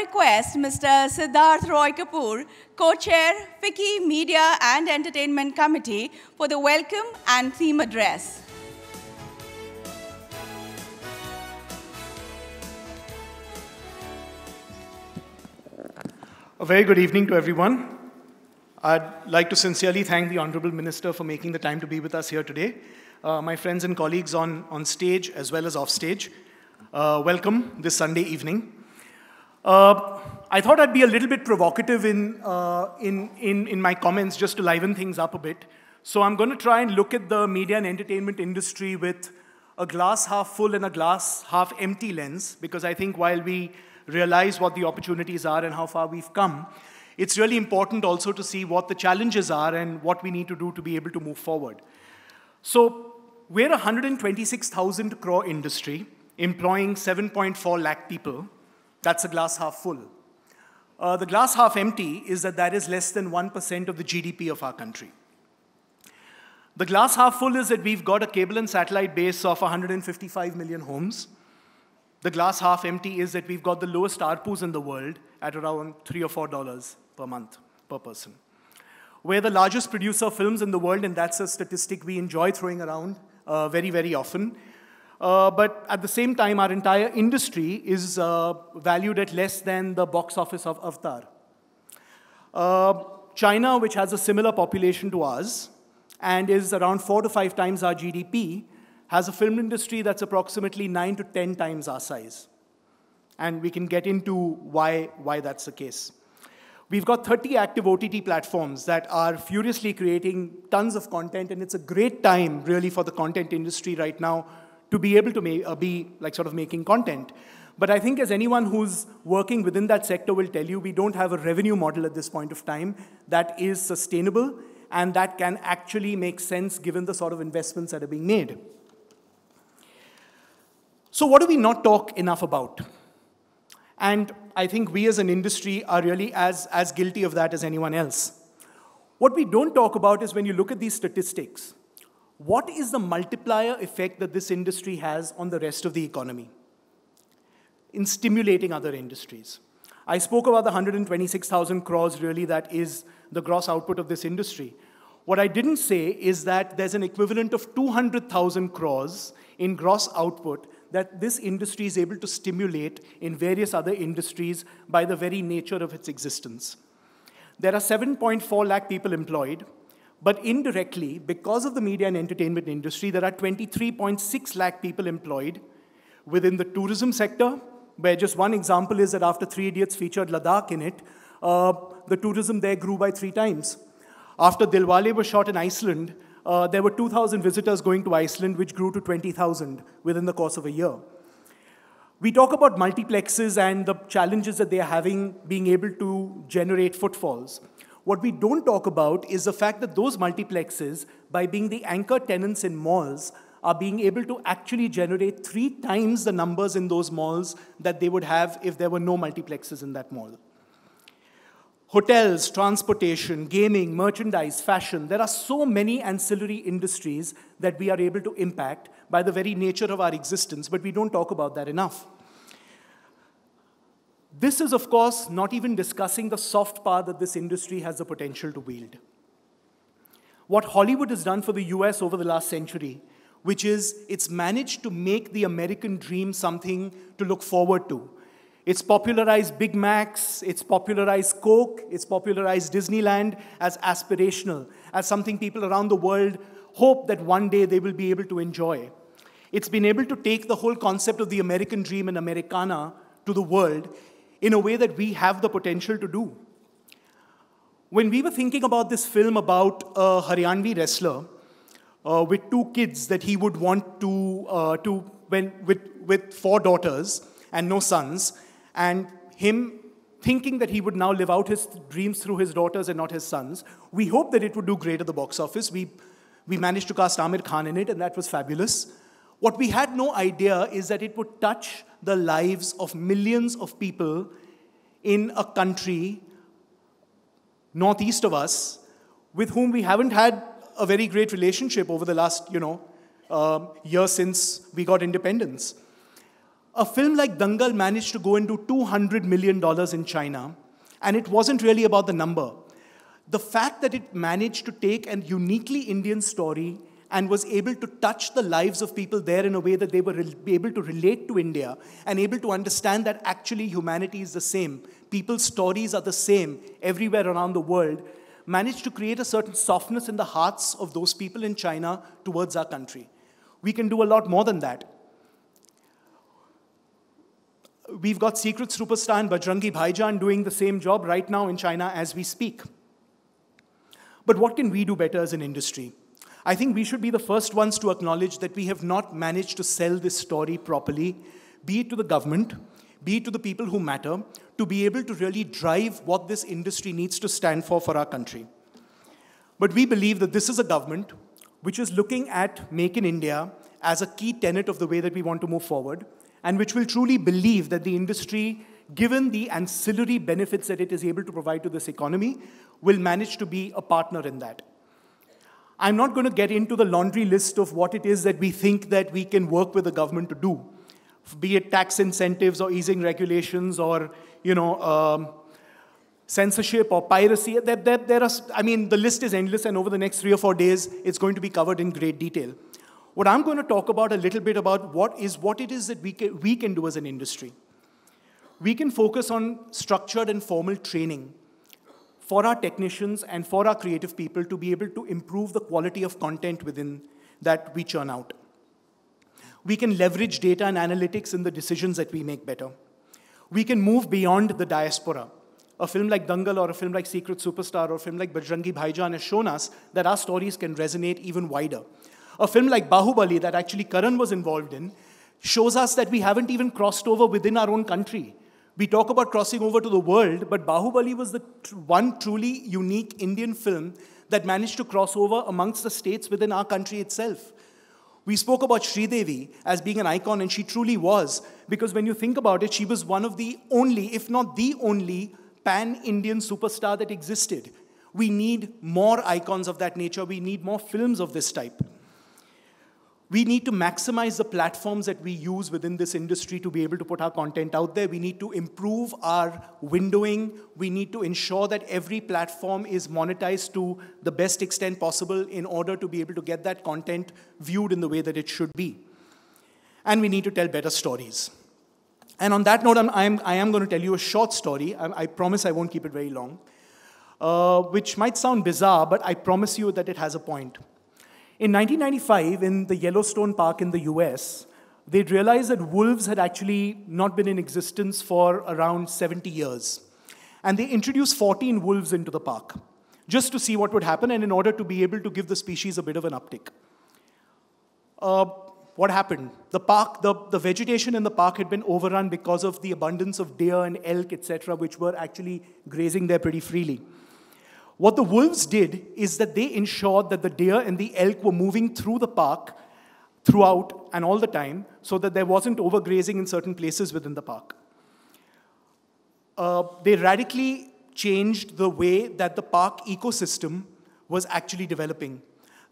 request Mr. Siddharth Roy Kapoor, co-chair, FICCI Media and Entertainment Committee, for the welcome and theme address. A very good evening to everyone. I'd like to sincerely thank the Honorable Minister for making the time to be with us here today. Uh, my friends and colleagues on, on stage as well as off stage, uh, welcome this Sunday evening. Uh, I thought I'd be a little bit provocative in, uh, in, in, in my comments just to liven things up a bit. So I'm going to try and look at the media and entertainment industry with a glass half full and a glass half empty lens, because I think while we realize what the opportunities are and how far we've come, it's really important also to see what the challenges are and what we need to do to be able to move forward. So we're a 126,000 crore industry, employing 7.4 lakh people. That's the glass half full. Uh, the glass half empty is that that is less than 1% of the GDP of our country. The glass half full is that we've got a cable and satellite base of 155 million homes. The glass half empty is that we've got the lowest ARPUs in the world at around three or four dollars per month per person. We're the largest producer of films in the world, and that's a statistic we enjoy throwing around uh, very, very often. Uh, but at the same time, our entire industry is uh, valued at less than the box office of Avatar. Uh, China, which has a similar population to us and is around four to five times our GDP, has a film industry that's approximately nine to 10 times our size. And we can get into why, why that's the case. We've got 30 active OTT platforms that are furiously creating tons of content, and it's a great time, really, for the content industry right now to be able to uh, be like sort of making content. But I think as anyone who's working within that sector will tell you, we don't have a revenue model at this point of time that is sustainable and that can actually make sense given the sort of investments that are being made. So what do we not talk enough about? And I think we as an industry are really as, as guilty of that as anyone else. What we don't talk about is when you look at these statistics, what is the multiplier effect that this industry has on the rest of the economy in stimulating other industries? I spoke about the 126,000 crores, really, that is the gross output of this industry. What I didn't say is that there's an equivalent of 200,000 crores in gross output that this industry is able to stimulate in various other industries by the very nature of its existence. There are 7.4 lakh people employed. But indirectly, because of the media and entertainment industry, there are 23.6 lakh people employed within the tourism sector, where just one example is that after Three Idiots featured Ladakh in it, uh, the tourism there grew by three times. After Dilwale was shot in Iceland, uh, there were 2,000 visitors going to Iceland, which grew to 20,000 within the course of a year. We talk about multiplexes and the challenges that they are having being able to generate footfalls. What we don't talk about is the fact that those multiplexes, by being the anchor tenants in malls, are being able to actually generate three times the numbers in those malls that they would have if there were no multiplexes in that mall. Hotels, transportation, gaming, merchandise, fashion, there are so many ancillary industries that we are able to impact by the very nature of our existence, but we don't talk about that enough. This is, of course, not even discussing the soft power that this industry has the potential to wield. What Hollywood has done for the US over the last century, which is it's managed to make the American dream something to look forward to. It's popularized Big Macs, it's popularized Coke, it's popularized Disneyland as aspirational, as something people around the world hope that one day they will be able to enjoy. It's been able to take the whole concept of the American dream and Americana to the world in a way that we have the potential to do. When we were thinking about this film about a Haryanvi wrestler uh, with two kids that he would want to, uh, to when, with, with four daughters and no sons, and him thinking that he would now live out his dreams through his daughters and not his sons, we hope that it would do great at the box office. We, we managed to cast Amir Khan in it, and that was fabulous. What we had no idea is that it would touch the lives of millions of people in a country northeast of us with whom we haven't had a very great relationship over the last, you know, uh, year since we got independence. A film like Dangal managed to go into $200 million in China, and it wasn't really about the number. The fact that it managed to take a uniquely Indian story and was able to touch the lives of people there in a way that they were able to relate to India and able to understand that actually humanity is the same. People's stories are the same everywhere around the world. Managed to create a certain softness in the hearts of those people in China towards our country. We can do a lot more than that. We've got Secret Superstar and Bajrangi Bhaijan doing the same job right now in China as we speak. But what can we do better as an industry? I think we should be the first ones to acknowledge that we have not managed to sell this story properly, be it to the government, be it to the people who matter, to be able to really drive what this industry needs to stand for for our country. But we believe that this is a government which is looking at Make in India as a key tenet of the way that we want to move forward, and which will truly believe that the industry, given the ancillary benefits that it is able to provide to this economy, will manage to be a partner in that. I'm not going to get into the laundry list of what it is that we think that we can work with the government to do, be it tax incentives or easing regulations or, you know, um, censorship or piracy. There, there, there are, I mean, the list is endless, and over the next three or four days, it's going to be covered in great detail. What I'm going to talk about a little bit about what is what it is that we can, we can do as an industry. We can focus on structured and formal training for our technicians and for our creative people to be able to improve the quality of content within that we churn out. We can leverage data and analytics in the decisions that we make better. We can move beyond the diaspora. A film like Dangal or a film like Secret Superstar or a film like Bajrangi Bhaijan has shown us that our stories can resonate even wider. A film like Bahubali that actually Karan was involved in shows us that we haven't even crossed over within our own country we talk about crossing over to the world, but Bahubali was the tr one truly unique Indian film that managed to cross over amongst the states within our country itself. We spoke about Sridevi as being an icon, and she truly was, because when you think about it, she was one of the only, if not the only, pan Indian superstar that existed. We need more icons of that nature, we need more films of this type. We need to maximize the platforms that we use within this industry to be able to put our content out there. We need to improve our windowing. We need to ensure that every platform is monetized to the best extent possible in order to be able to get that content viewed in the way that it should be. And we need to tell better stories. And on that note, I'm, I'm I am going to tell you a short story. I, I promise I won't keep it very long, uh, which might sound bizarre, but I promise you that it has a point. In 1995, in the Yellowstone Park in the US, they realized that wolves had actually not been in existence for around 70 years. And they introduced 14 wolves into the park just to see what would happen and in order to be able to give the species a bit of an uptick. Uh, what happened? The park, the, the vegetation in the park had been overrun because of the abundance of deer and elk, etc., which were actually grazing there pretty freely. What the wolves did is that they ensured that the deer and the elk were moving through the park throughout and all the time so that there wasn't overgrazing in certain places within the park. Uh, they radically changed the way that the park ecosystem was actually developing.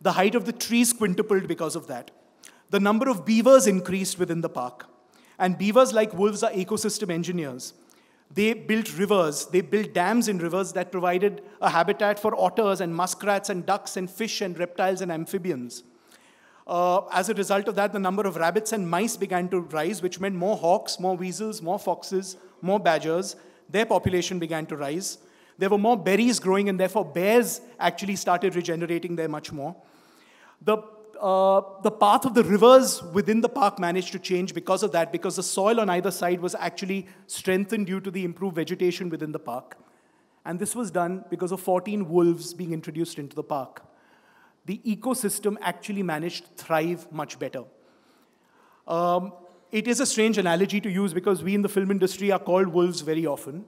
The height of the trees quintupled because of that. The number of beavers increased within the park. And beavers, like wolves, are ecosystem engineers. They built rivers, they built dams in rivers that provided a habitat for otters and muskrats and ducks and fish and reptiles and amphibians. Uh, as a result of that, the number of rabbits and mice began to rise, which meant more hawks, more weasels, more foxes, more badgers. Their population began to rise. There were more berries growing, and therefore bears actually started regenerating there much more. The uh, the path of the rivers within the park managed to change because of that, because the soil on either side was actually strengthened due to the improved vegetation within the park. And this was done because of 14 wolves being introduced into the park. The ecosystem actually managed to thrive much better. Um, it is a strange analogy to use because we in the film industry are called wolves very often.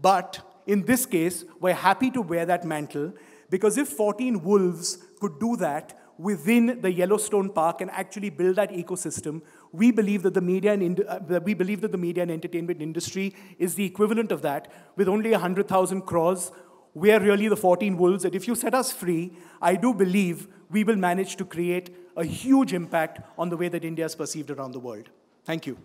But in this case, we're happy to wear that mantle because if 14 wolves could do that, within the Yellowstone Park and actually build that ecosystem, we believe that the media and uh, we believe that the media and entertainment industry is the equivalent of that. With only 100,000 crores, we are really the 14 wolves. And if you set us free, I do believe we will manage to create a huge impact on the way that India is perceived around the world. Thank you.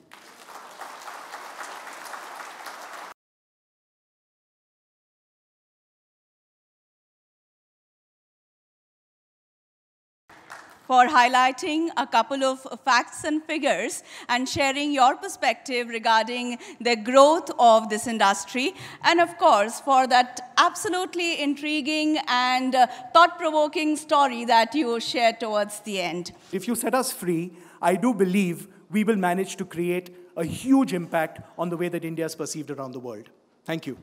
for highlighting a couple of facts and figures and sharing your perspective regarding the growth of this industry. And of course, for that absolutely intriguing and uh, thought-provoking story that you shared towards the end. If you set us free, I do believe we will manage to create a huge impact on the way that India is perceived around the world. Thank you.